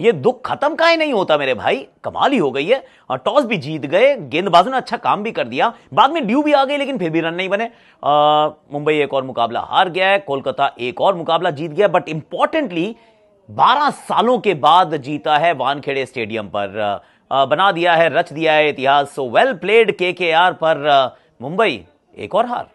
ये दुख खत्म का ही नहीं होता मेरे भाई कमाल ही हो गई है और टॉस भी जीत गए गेंदबाजों ने अच्छा काम भी कर दिया बाद में ड्यू भी आ गई लेकिन फिर भी रन नहीं बने मुंबई एक और मुकाबला हार गया है कोलकाता एक और मुकाबला जीत गया बट इंपॉर्टेंटली 12 सालों के बाद जीता है वानखेड़े स्टेडियम पर आ, बना दिया है रच दिया है इतिहास सो वेल प्लेड के पर मुंबई एक और हार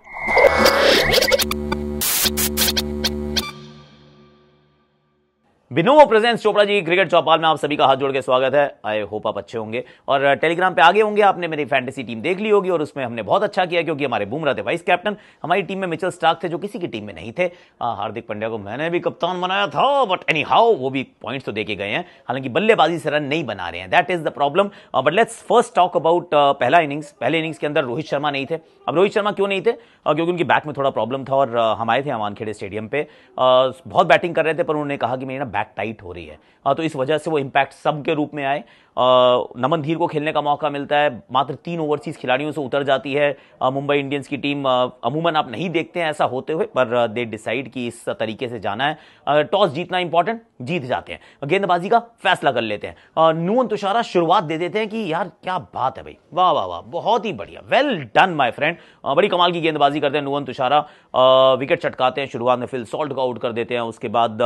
बिनो प्रेजेंस चोपड़ा जी क्रिकेट चौपाल में आप सभी का हाथ जोड़ के स्वागत है आई होप आप अच्छे होंगे और टेलीग्राम पे आगे होंगे आपने मेरी फैंटेसी टीम देख ली होगी और उसमें हमने बहुत अच्छा किया क्योंकि हमारे बुमराह थे वाइस कैप्टन हमारी टीम में मिचल स्टार्क थे जो किसी की टीम में नहीं थे हार्दिक पंड्या को मैंने भी कप्तान बनाया था बट एनी हाउ वो भी पॉइंट्स तो देखे गए हैं हालांकि बल्लेबाजी से रन नहीं बना रहे हैं that is the problem but let's first talk about पहला इनिंग्स पहले इनिंग्स के अंदर रोहित शर्मा नहीं थे अब रोहित शर्मा क्यों नहीं थे क्योंकि उनकी बैक में थोड़ा प्रॉब्लम था और हम आए थे अमान खेड़े स्टेडियम पर बहुत बैटिंग कर रहे थे पर उन्होंने कहा कि मेरी ना पैक टाइट हो रही है हाँ, तो इस वजह से वो इम्पैक्ट सब के रूप में आए नमन धीर को खेलने का मौका मिलता है मात्र तीन ओवरसीज खिलाड़ियों से उतर जाती है मुंबई इंडियंस की टीम अमूमन आप नहीं देखते हैं ऐसा होते हुए पर दे डिसाइड कि इस तरीके से जाना है टॉस जीतना इंपॉर्टेंट जीत जाते हैं गेंदबाजी का फैसला कर लेते हैं नून तुषारा शुरुआत दे देते हैं कि यार क्या बात है भाई वाह वाह वाह बहुत ही बढ़िया वेल डन माय फ्रेंड बड़ी कमाल की गेंदबाजी करते हैं नुवन तुषारा विकेट चटकाते हैं शुरुआत में फिल सॉल्ट को आउट कर देते हैं उसके बाद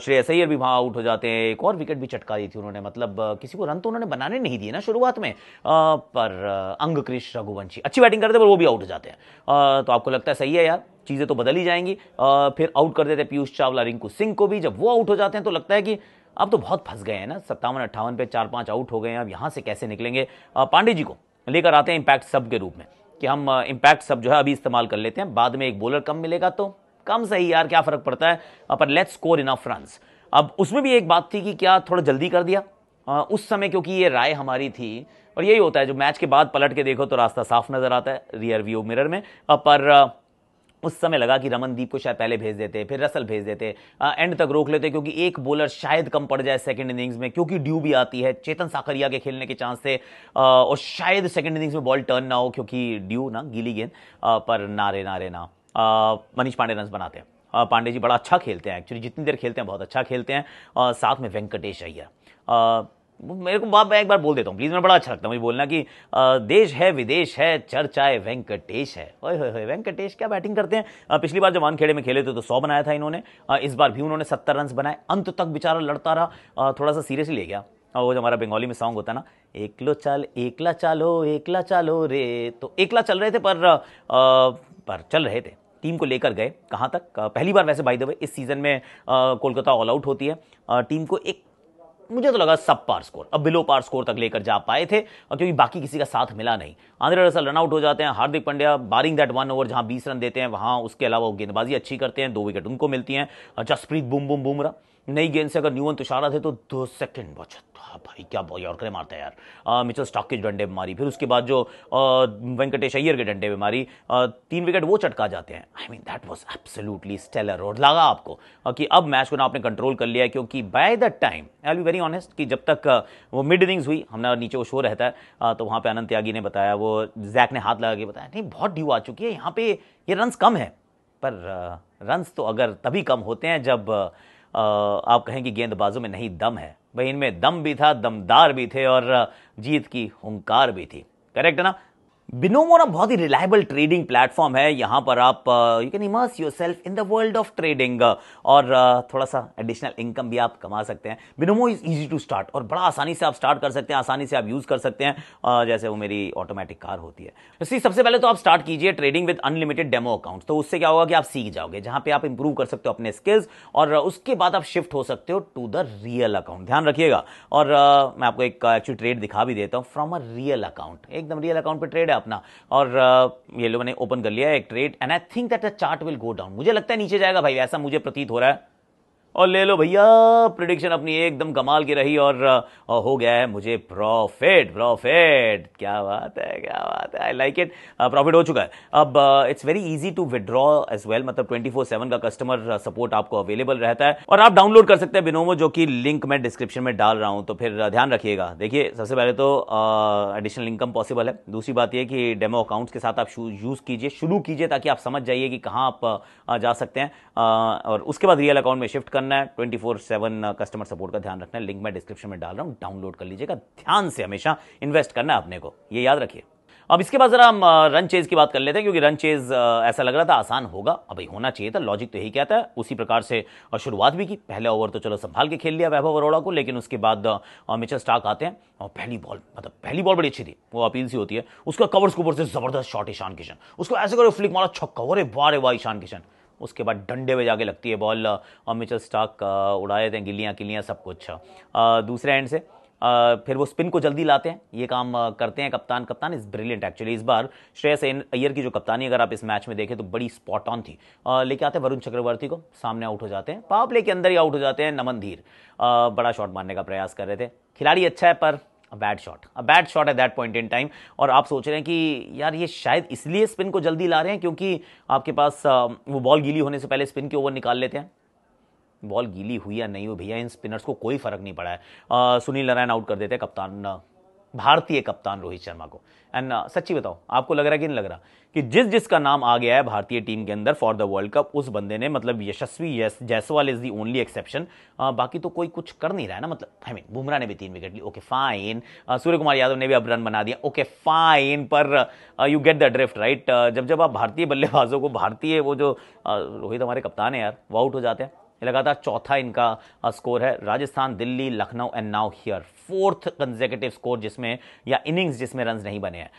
श्रेय अय्यर भी वहाँ आउट हो जाते हैं एक और विकेट भी चटका दी थी उन्होंने मतलब किसी को रन तो उन्होंने बनाने नहीं दिए ना शुरुआत में आ, पर अंग क्रिश रघुवंशी अच्छी बैटिंग करते पर वो भी आउट हो जाते हैं आ, तो आपको लगता है सही है यार चीज़ें तो बदल ही जाएंगी आ, फिर आउट कर देते पीयूष चावला रिंकू सिंह को भी जब वो आउट हो जाते हैं तो लगता है कि अब तो बहुत फंस गए हैं ना सत्तावन अट्ठावन पे चार पाँच आउट हो गए हैं अब यहाँ से कैसे निकलेंगे पांडे जी को लेकर आते हैं इम्पैक्ट सब के रूप में कि हम इम्पैक्ट सब जो है अभी इस्तेमाल कर लेते हैं बाद में एक बॉलर कम मिलेगा तो कम सही यार क्या फर्क पड़ता है पर let's score in of runs अब उसमें भी एक बात थी कि क्या थोड़ा जल्दी कर दिया आ, हाँ, उस समय क्योंकि ये राय हमारी थी और यही होता है जो मैच के बाद पलट के देखो तो रास्ता साफ नज़र आता है रियर व्यू मिरर में पर उस समय लगा कि रमनदीप को शायद पहले भेज देते फिर रसल भेज देते एंड तक रोक लेते क्योंकि एक बॉलर शायद कम पड़ जाए सेकंड इनिंग्स में क्योंकि ड्यू भी आती है चेतन साकरिया के खेलने के चांस थे और शायद सेकंड इनिंग्स में बॉल टर्न ना हो क्योंकि ड्यू ना गीली गेंद पर नारे नारे ना मनीष पांडे रन बनाते हैं पांडे जी बड़ा अच्छा खेलते हैं एक्चुअली जितनी देर खेलते हैं बहुत अच्छा खेलते हैं और साथ में वेंकटेश अय्यर मेरे को बाप मैं एक बार बोल देता हूँ प्लीज़ मैं बड़ा अच्छा लगता है मुझे बोलना कि आ, देश है विदेश है चर्चा है वेंकटेश है ओए हो वेंकटेश क्या बैटिंग करते हैं आ, पिछली बार जब खेड़े में खेले थे तो सौ बनाया था इन्होंने आ, इस बार भी उन्होंने सत्तर रन बनाए अंत तक बेचारा लड़ता रहा थोड़ा सा सीरियसली ले गया और वो जो हमारा बंगाली में सॉन्ग होता है ना एकलो चल एकला चालो एकला चालो रे तो एकला चल रहे थे पर पर चल रहे थे टीम को लेकर गए कहाँ तक पहली बार वैसे बाई देवे इस सीज़न में कोलकाता ऑल आउट होती है टीम को एक मुझे तो लगा सब पार स्कोर अब बिलो पार स्कोर तक लेकर जा पाए थे और क्योंकि बाकी किसी का साथ मिला नहीं आंध्र रसल रनआउट हो जाते हैं Hardik Pandya barring that one over जहां बीस रन देते हैं वहां उसके अलावा वो गेंदबाजी अच्छी करते हैं दो विकेट उनको मिलती हैं जसप्रीत बुम बुम बुमरा नई गेंद से अगर न्यून तुषारा थे तो दो सेकंड बचत हाँ भाई क्या करे मारता है यार मिचल स्टॉक के डंडे में मारी फिर उसके बाद जो वेंकटेश अय्यर के डंडे में मारी तीन विकेट वो चटका जाते हैं I mean that was absolutely stellar और लगा आपको कि अब मैच को ना आपने कंट्रोल कर लिया क्योंकि by the time I be very honest कि जब तक वो मिड इनिंग्स हुई हमारा नीचे वो शो रहता है तो वहाँ पर अनंत त्यागी ने बताया वो जैक ने हाथ लगा के बताया नहीं बहुत ड्यू आ चुकी है यहाँ पे ये रन्स कम है पर रन्स तो अगर तभी कम होते हैं जब आप कहेंगे गेंदबाजों में नहीं दम है भाई इनमें दम भी था दमदार भी थे और जीत की हंकार भी थी करेक्ट ना बिनोमो ना बहुत ही रिलायबल ट्रेडिंग प्लेटफॉर्म है यहाँ पर आप you can immerse yourself in the world of trading और uh, थोड़ा सा एडिशनल इनकम भी आप कमा सकते हैं Binomo is easy to start और बड़ा आसानी से आप स्टार्ट कर सकते हैं आसानी से आप यूज़ कर सकते हैं uh, जैसे वो मेरी ऑटोमेटिक कार होती है इसी तो सबसे पहले तो आप स्टार्ट कीजिए trading with unlimited demo account तो उससे क्या होगा कि आप सीख जाओगे जहाँ पे आप इंप्रूव कर सकते हो अपने स्किल्स और uh, उसके बाद आप शिफ्ट हो सकते हो टू द रियल अकाउंट ध्यान रखिएगा और uh, मैं आपको एक एक्चुअली uh, ट्रेड दिखा भी देता हूँ फ्रॉम अ रियल अकाउंट एकदम रियल अकाउंट पर ट्रेड है अपना और ये लोगों ने ओपन कर लिया एक trade and I think that the chart will go down मुझे लगता है नीचे जाएगा भाई ऐसा मुझे प्रतीत हो रहा है और ले लो भैया प्रिडिक्शन अपनी एकदम कमाल की रही और, और हो गया है मुझे प्रॉफिट प्रॉफिट क्या बात है क्या बात है आई लाइक इट प्रॉफिट हो चुका है अब it's very easy to withdraw as well मतलब ट्वेंटी फोर सेवन का कस्टमर सपोर्ट आपको अवेलेबल रहता है और आप डाउनलोड कर सकते हैं बिनोमो जो कि लिंक मैं डिस्क्रिप्शन में डाल रहा हूँ तो फिर ध्यान रखिएगा देखिए सबसे पहले तो एडिशनल इनकम पॉसिबल है दूसरी बात यह कि डेमो अकाउंट्स के साथ आप यूज़ कीजिए शुरू कीजिए ताकि आप समझ जाइए कि कहाँ आप जा सकते हैं और उसके बाद रियल अकाउंट में शिफ्ट करना करना है twenty four seven customer support का ध्यान रखना है लिंक मैं डिस्क्रिप्शन में डाल रहा हूँ डाउनलोड कर लीजिएगा ध्यान से हमेशा इन्वेस्ट करना है अपने को ये याद रखिए अब इसके बाद जरा हम रन uh, चेज की बात कर लेते हैं क्योंकि रन चेज uh, ऐसा लग रहा था आसान होगा अभी होना चाहिए था लॉजिक तो यही क्या था उसी प्रकार से uh, शुरुआत भी की पहले ओवर तो चलो संभाल के खेल लिया वैभव अरोड़ा को लेकिन उसके बाद मिचर स्टार्क आते हैं और पहली बॉल मतलब पहली बॉल बड़ी अच्छी थी वो अपील सी होती है उसका कवर्स के ऊपर से जबरदस्त शॉट ईशान किशन उसको ऐसे करो फ्लिक मारा छक्का अरे वाह रे वाह ईशान किशन उसके बाद डंडे में जाके लगती है बॉल और मिचल स्टाक उड़ा देते हैं गिल्लियाँ किलियाँ सब कुछ दूसरे एंड से फिर वो स्पिन को जल्दी लाते हैं ये काम करते हैं कप्तान कप्तान इज़ ब्रिलियंट एक्चुअली इस बार श्रेयस अय्यर की जो कप्तानी अगर आप इस मैच में देखें तो बड़ी स्पॉट ऑन थी लेके आते हैं वरुण चक्रवर्ती को सामने आउट हो जाते हैं पाव के अंदर ही आउट हो जाते हैं नमन धीर बड़ा शॉट मारने का प्रयास कर रहे थे खिलाड़ी अच्छा है पर bad shot a bad shot at that point in time और आप सोच रहे हैं कि यार ये शायद इसलिए स्पिन को जल्दी ला रहे हैं क्योंकि आपके पास वो बॉल गीली होने से पहले स्पिन के ओवर निकाल लेते हैं बॉल गीली हुई या नहीं हुई भैया इन स्पिनर्स को कोई फर्क नहीं पड़ा है आ, सुनील नारायण आउट कर देते हैं कप्तान भारतीय कप्तान रोहित शर्मा को एंड uh, सच्ची बताओ आपको लग रहा है कि नहीं लग रहा कि जिस जिस का नाम आ गया है भारतीय टीम के अंदर फॉर द वर्ल्ड कप उस बंदे ने मतलब Yashasvi Jaiswal is the only exception बाकी तो कोई कुछ कर नहीं रहा है ना मतलब आई मीन बुमराह ने भी तीन विकेट ली okay fine Suryakumar Yadav ने भी अब रन बना दिया ओके फाइन पर you get the drift right जब जब आप भारतीय बल्लेबाजों को भारतीय वो जो uh, रोहित हमारे कप्तान है यार वो आउट हो जाते हैं लगातार चौथा इनका स्कोर है Rajasthan Delhi Lucknow and now here fourth consecutive score जिसमें या इनिंग्स जिसमें रन नहीं बने हैं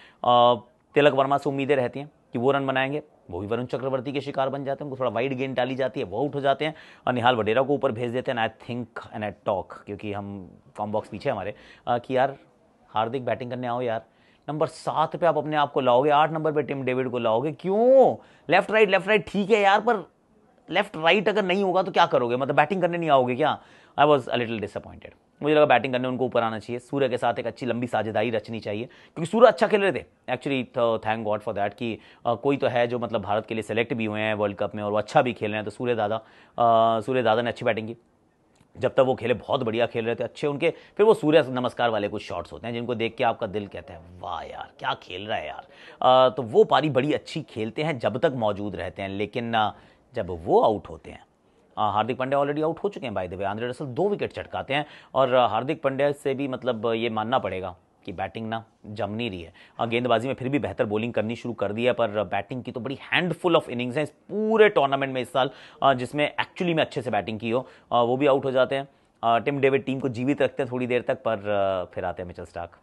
तिलक वर्मा से उम्मीदें रहती हैं कि वो रन बनाएंगे वो भी वरुण चक्रवर्ती के शिकार बन जाते हैं उनको थोड़ा वाइड गेंद डाली जाती है वो आउट हो जाते हैं और निहाल वडेरा को ऊपर भेज देते हैं I think and I talk क्योंकि हम फॉर्म बॉक्स पीछे हमारे कि यार हार्दिक बैटिंग करने आओ यार नंबर सात पे आप अपने आप को लाओगे आठ नंबर पे टिम डेविड को लाओगे क्यों लेफ्ट राइट लेफ्ट राइट ठीक है यार पर लेफ्ट राइट अगर नहीं होगा तो क्या करोगे मतलब बैटिंग करने नहीं आओगे क्या I was a little disappointed मुझे लगा बैटिंग करने उनको ऊपर आना चाहिए सूर्य के साथ एक अच्छी लंबी साझेदारी रचनी चाहिए क्योंकि सूर्य अच्छा खेल रहे थे actually thank God for that कि कोई तो है जो मतलब भारत के लिए सेलेक्ट भी हुए हैं वर्ल्ड कप में और वो अच्छा भी खेल रहे हैं तो सूर्य दादा सूर्य दादा ने अच्छी बैटिंग की जब तक वो खेले बहुत बढ़िया खेल रहे थे अच्छे उनके फिर वो सूर्य नमस्कार वाले कुछ शॉट्स होते हैं जिनको देख के आपका दिल कहता है वाह यार क्या खेल रहा है यार आ, तो वो पारी बड़ी अच्छी खेलते हैं जब तक मौजूद रहते हैं लेकिन जब वो आउट होते हैं हार्दिक पांड्या ऑलरेडी आउट हो चुके हैं by the way Andre Russell दो विकेट चटकाते हैं और हार्दिक पांड्या से भी मतलब ये मानना पड़ेगा कि बैटिंग ना जम नहीं रही है और गेंदबाजी में फिर भी बेहतर बॉलिंग करनी शुरू कर दी है पर बैटिंग की तो बड़ी हैंडफुल ऑफ इनिंग्स हैं इस पूरे टूर्नामेंट में इस साल जिसमें एक्चुअली में अच्छे से बैटिंग की हो वो भी आउट हो जाते हैं टिम डेविड टीम को जीवित रखते हैं थोड़ी देर तक पर फिर आते हैं मिचल स्टाक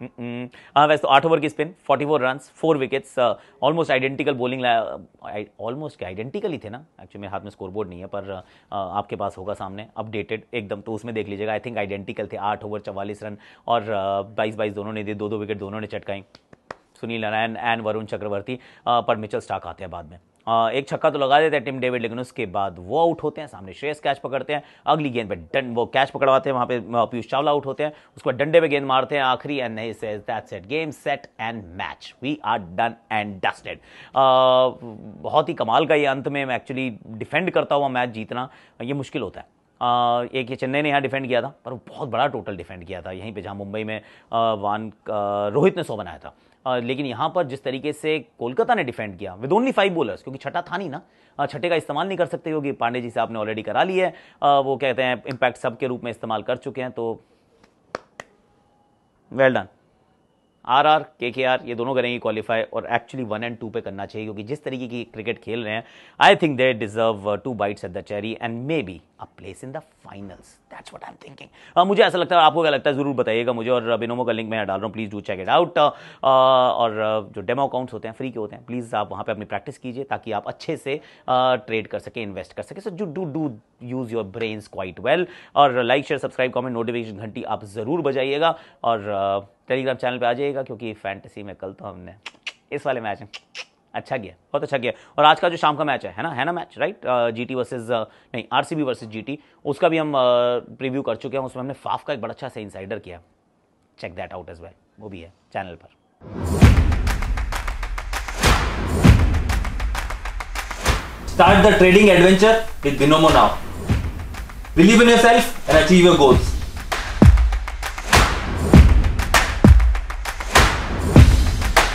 हाँ, वैसे तो आठ ओवर की spin 44 four run four wickets almost identical bowling almost identical ही थे ना एक्चुअली मेरे हाथ में स्कोरबोर्ड नहीं है पर uh, आपके पास होगा सामने अपडेटेड एकदम तो उसमें देख लीजिएगा आई थिंक आइडेंटिकल थे आठ ओवर चवालीस रन और बाईस uh, बाईस दोनों ने दिए दो दो विकेट दोनों ने चटकाई सुनील नारायण एंड वरुण चक्रवर्ती uh, पर मिचल स्टाक आते हैं बाद में एक छक्का तो लगा देते हैं टिम डेविड लेकिन उसके बाद वो आउट होते हैं सामने श्रेयस कैच पकड़ते हैं अगली गेंद पे डन वो कैच पकड़वाते हैं वहाँ पे पीयूष चावला आउट होते हैं उसके बाद डंडे पे गेंद मारते हैं आखिरी एंड नहीं says that's it game set and match we are done and dusted बहुत ही कमाल का ये अंत में मैं एक्चुअली डिफेंड करता हुआ मैच जीतना ये मुश्किल होता है आ, एक ये चेन्नई ने यहाँ डिफेंड किया था पर बहुत बड़ा टोटल डिफेंड किया था यहीं पे जहाँ मुंबई में वान रोहित ने सौ बनाया था लेकिन यहां पर जिस तरीके से कोलकाता ने डिफेंड किया विद ओनली फाइव बोलर्स क्योंकि छठा था नहीं ना छठे का इस्तेमाल नहीं कर सकते क्योंकि पांडे जी से आपने ऑलरेडी करा ली है वो कहते हैं इम्पैक्ट सब के रूप में इस्तेमाल कर चुके हैं तो वेल डन आर आर के के आर ये दोनों करेंगे क्वालिफाई और एक्चुअली वन एंड टू पे करना चाहिए क्योंकि जिस तरीके की क्रिकेट खेल रहे हैं I think they deserve two bites at the cherry and maybe a place in the finals that's what I am thinking मुझे ऐसा लगता है आपको क्या लगता है ज़रूर बताइएगा मुझे और बिनोमो का लिंक मैं डाल रहा हूँ please do check it out और जो डेमो अकाउंट्स होते हैं फ्री के होते हैं प्लीज़ आप वहाँ पर अपनी प्रैक्टिस कीजिए ताकि आप अच्छे से ट्रेड कर सके इन्वेस्ट कर सके so do do do use your brains quite well और like share subscribe comment notification घंटी आप ज़रूर बजाइएगा और टेलीग्राम चैनल पर आ जाइएगा क्योंकि फैंटेसी में कल तो हमने इस वाले मैच में अच्छा गया बहुत अच्छा गया और आज का जो शाम का मैच है है ना है ना match right G T versus नहीं R C B versus G T उसका भी हम प्रीव्यू uh, कर चुके हैं उसमें हमने फाफ का एक बड़ा अच्छा सा इंसाइडर किया check that out as well वो भी है चैनल पर Start the trading adventure with Binomo now. Believe in yourself and achieve your goals.